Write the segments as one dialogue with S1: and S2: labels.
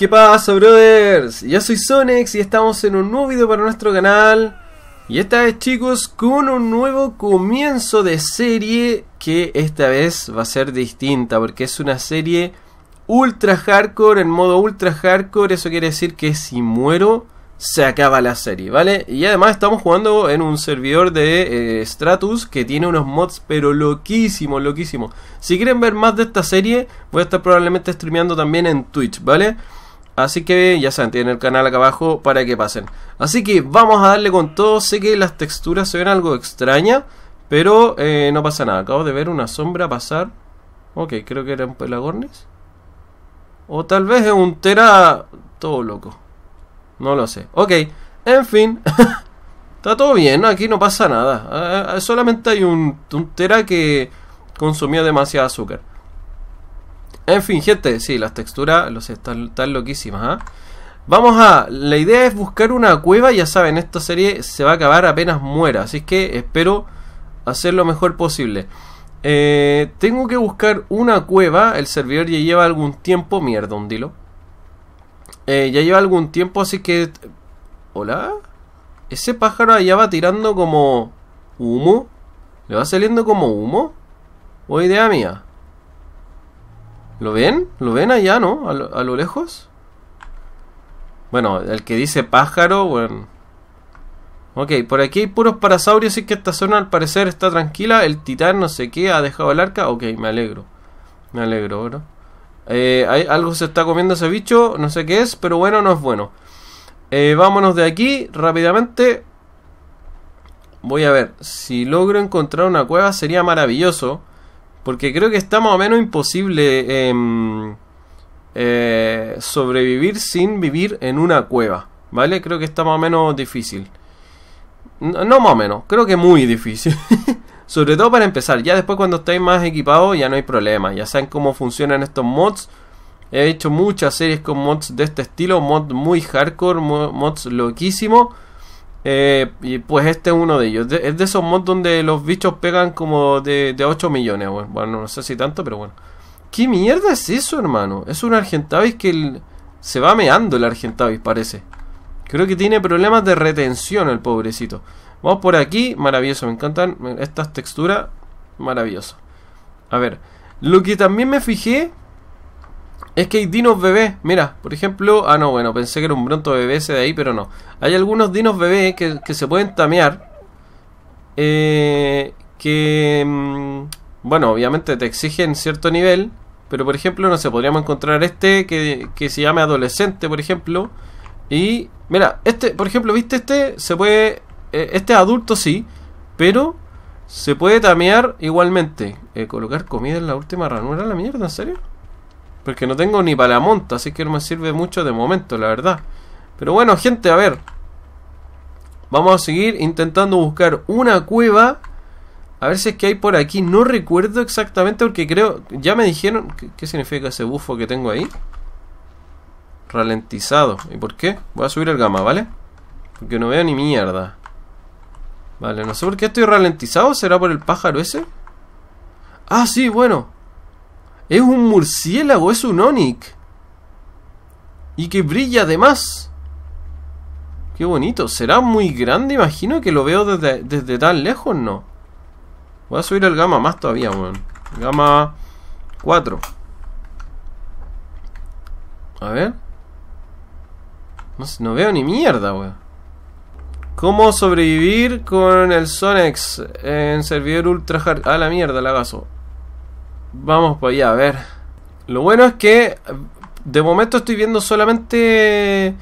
S1: ¿Qué pasa, brothers? Yo soy Sonex y estamos en un nuevo video para nuestro canal. Y esta vez, chicos, con un nuevo comienzo de serie que esta vez va a ser distinta porque es una serie ultra hardcore, en modo ultra hardcore. Eso quiere decir que si muero, se acaba la serie, ¿vale? Y además estamos jugando en un servidor de eh, Stratus que tiene unos mods pero loquísimos, loquísimos. Si quieren ver más de esta serie, voy a estar probablemente streameando también en Twitch, ¿vale? vale Así que ya saben, tienen el canal acá abajo para que pasen. Así que vamos a darle con todo. Sé que las texturas se ven algo extrañas, pero eh, no pasa nada. Acabo de ver una sombra pasar. Ok, creo que era un pelagornis. O tal vez es un tera... Todo loco. No lo sé. Ok, en fin. Está todo bien, aquí no pasa nada. Ah, ah, solamente hay un, un tera que consumía demasiado azúcar. En fin, gente, sí, las texturas los están, están loquísimas. ¿ah? Vamos a... La idea es buscar una cueva, ya saben, esta serie se va a acabar apenas muera, así que espero hacer lo mejor posible. Eh, tengo que buscar una cueva, el servidor ya lleva algún tiempo, mierda, un dilo. Eh, ya lleva algún tiempo, así que... ¿Hola? Ese pájaro allá va tirando como... ¿Humo? ¿Le va saliendo como humo? ¿O idea mía? ¿Lo ven? ¿Lo ven allá, no? ¿A lo, lejos? Bueno, el que dice pájaro, bueno... Ok, por aquí hay puros parasaurios, y que esta zona al parecer está tranquila. El titán no sé qué, ha dejado el arca. Ok, me alegro. Me alegro, bro. Eh, hay, algo se está comiendo ese bicho, no sé qué es, pero bueno, no es bueno. Eh, vámonos de aquí rápidamente. Voy a ver, si logro encontrar una cueva sería maravilloso. Porque creo que está más o menos imposible em, eh, sobrevivir sin vivir en una cueva. ¿Vale? Creo que está más o menos difícil. No, más o menos, creo que muy difícil. Sobre todo para empezar. Ya después cuando estáis más equipados ya no hay problema. Ya saben cómo funcionan estos mods. He hecho muchas series con mods de este estilo. Mods muy hardcore, mods loquísimos eh, y pues este es uno de ellos. es de esos mods donde los bichos pegan como de, 8 millones, bueno. no sé si tanto, pero bueno. ¿Qué mierda es eso, hermano? Es un Argentavis que se va meando el Argentavis, parece. Creo que tiene problemas de retención el pobrecito. Vamos por aquí, maravilloso, me encantan estas texturas, maravilloso. A ver, lo que también me fijé es que hay dinos bebés, mira, por ejemplo, ah no, bueno, pensé que era un bronto bebé ese de ahí, pero no. Hay algunos dinos bebés que, se pueden tamear, eh, que, mm, bueno, obviamente te exigen cierto nivel, pero por ejemplo, no sé, podríamos encontrar este que, se llame adolescente, por ejemplo, y, mira, este, por ejemplo, ¿viste este? Se puede, eh, este adulto sí, pero se puede tamear igualmente. Eh, colocar comida en la última ranura, la mierda, ¿en serio? Porque no tengo ni para la monta, así que no me sirve mucho de momento, la verdad. Pero bueno, gente, a ver. Vamos a seguir intentando buscar una cueva. A ver si es que hay por aquí. No recuerdo exactamente porque creo... Ya me dijeron... ¿Qué, significa ese bufo que tengo ahí? Ralentizado. ¿Y por qué? Voy a subir el gama, ¿vale? Porque no veo ni mierda. Vale, no sé por qué estoy ralentizado. ¿Será por el pájaro ese? Ah, sí, bueno. Es un murciélago, es un Onic. Y que brilla además. Qué bonito. Será muy grande, imagino que lo veo desde, tan lejos, ¿no? Voy a subir el gama más todavía, weón. Gama 4. A ver. No, veo ni mierda, weón. ¿Cómo sobrevivir con el Sonex en servidor ultra hard? A la mierda, la gaso. Vamos por allá, a ver. Lo bueno es que de momento estoy viendo solamente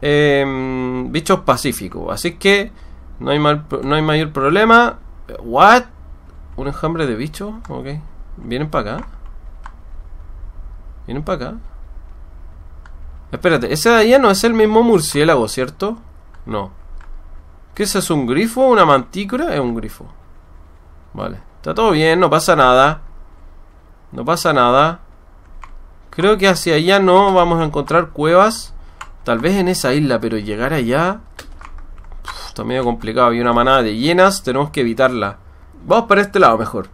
S1: em, bichos pacíficos. Así que no hay, no hay mayor problema. ¿What? ¿Un enjambre de bichos? Ok. ¿Vienen para acá? ¿Vienen para acá? Espérate, ese de allá no es el mismo murciélago, ¿cierto? No. ¿Qué es eso? un grifo? ¿Una mantícora? Es un grifo. Vale. Está todo bien, no pasa nada. No pasa nada. Creo que hacia allá no. Vamos a encontrar cuevas. Tal vez en esa isla, pero llegar allá... está medio complicado. Hay una manada de llenas Tenemos que evitarla. Vamos para este lado mejor.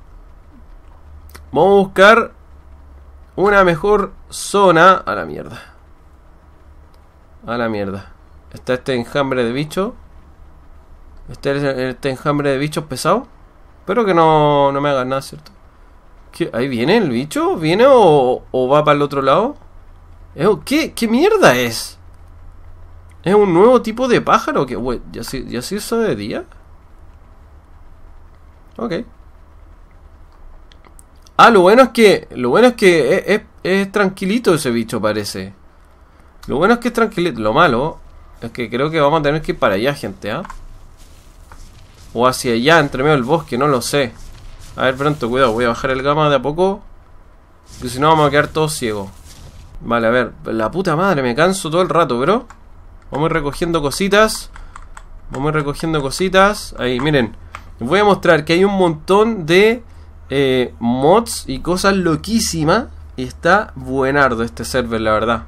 S1: Vamos a buscar una mejor zona. A la mierda. A la mierda. Está este enjambre de bicho. Este, este enjambre de bichos pesado. Espero que no, no me hagan nada, ¿cierto? ¿Ahí viene el bicho? ¿Viene o, va para el otro lado? ¿Qué, ¿Qué mierda es? ¿Es un nuevo tipo de pájaro? ¿Ya, se, ¿Ya de día? Ok. Ah, lo bueno es que. Lo bueno es que es, tranquilito ese bicho, parece. Lo bueno es que es tranquilito. Lo malo es que creo que vamos a tener que ir para allá, gente, ¿ah? O hacia allá, entre medio del bosque, no lo sé. A ver, pronto, cuidado. Voy a bajar el gama de a poco. Que si no vamos a quedar todos ciegos. Vale, a ver. La puta madre, me canso todo el rato, bro. Vamos recogiendo cositas. Vamos recogiendo cositas. Ahí, miren. Les voy a mostrar que hay un montón de eh, mods y cosas loquísimas. Y está buenardo este server, la verdad.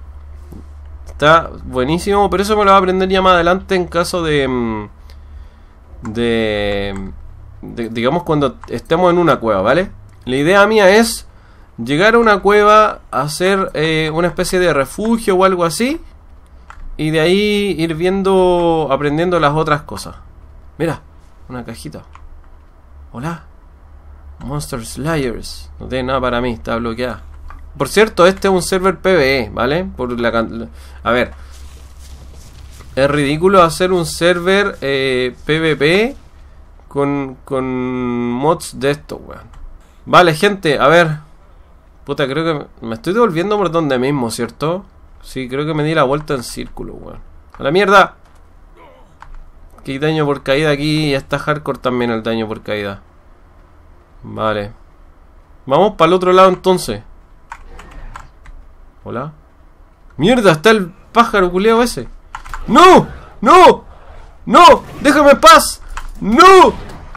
S1: Está buenísimo. Pero eso me lo va a aprender ya más adelante en caso de... Mm, de digamos cuando estemos en una cueva, ¿vale? La idea mía es llegar a una cueva, hacer eh, una especie de refugio o algo así, y de ahí ir viendo, aprendiendo las otras cosas. Mira, una cajita. Hola. Monster Slayers. No tiene nada para mí, está bloqueada. Por cierto, este es un server PvE, ¿vale? Por la A ver. Es ridículo hacer un server PvP eh, con, mods de esto, weón. Vale, gente, a ver. Puta, creo que me estoy devolviendo por donde mismo, ¿cierto? Sí, creo que me di la vuelta en círculo, weón. ¡A la mierda! Que hay daño por caída aquí y está hardcore también el daño por caída. Vale. Vamos para el otro lado entonces. Hola. ¡Mierda! Está el pájaro culeo ese. ¡No! ¡No! ¡No! ¡Déjame en paz! No!